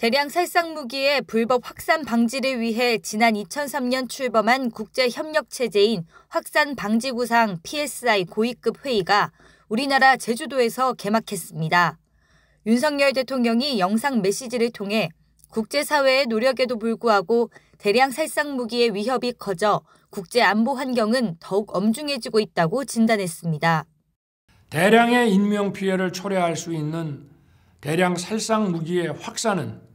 대량 살상 무기의 불법 확산 방지를 위해 지난 2003년 출범한 국제협력체제인 확산방지구상 PSI 고위급 회의가 우리나라 제주도에서 개막했습니다. 윤석열 대통령이 영상 메시지를 통해 국제사회의 노력에도 불구하고 대량 살상 무기의 위협이 커져 국제 안보 환경은 더욱 엄중해지고 있다고 진단했습니다. 대량의 인명 피해를 초래할 수 있는 대량 살상 무기의 확산은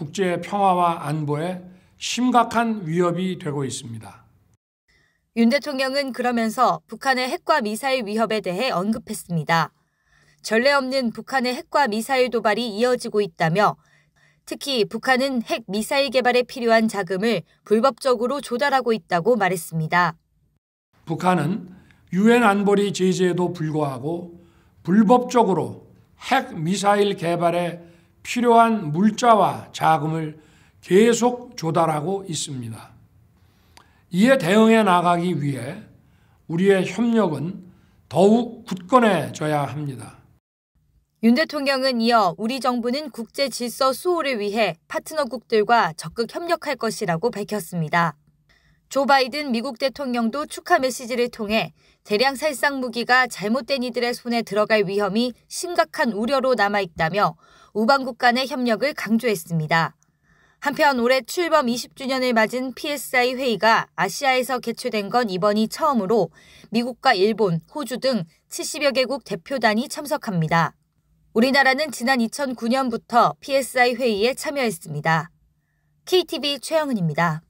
국제 평화와 안보에 심각한 위협이 되고 있습니다. 윤 대통령은 그러면서 북한의 핵과 미사일 위협에 대해 언급했습니다. 전례 없는 북한의 핵과 미사일 도발이 이어지고 있다며 특히 북한은 핵 미사일 개발에 필요한 자금을 불법적으로 조달하고 있다고 말했습니다. 북한은 유엔 안보리 제재에도 불구하고 불법적으로 핵 미사일 개발에 필요한 물자와 자금을 계속 조달하고 있습니다. 이에 대응해 나가기 위해 우리의 협력은 더욱 굳건해져야 합니다. 윤 대통령은 이어 우리 정부는 국제 질서 수호를 위해 파트너국들과 적극 협력할 것이라고 밝혔습니다. 조 바이든 미국 대통령도 축하 메시지를 통해 대량 살상 무기가 잘못된 이들의 손에 들어갈 위험이 심각한 우려로 남아 있다며 우방국 간의 협력을 강조했습니다. 한편 올해 출범 20주년을 맞은 PSI 회의가 아시아에서 개최된 건 이번이 처음으로 미국과 일본, 호주 등 70여 개국 대표단이 참석합니다. 우리나라는 지난 2009년부터 PSI 회의에 참여했습니다. KTV 최영은입니다.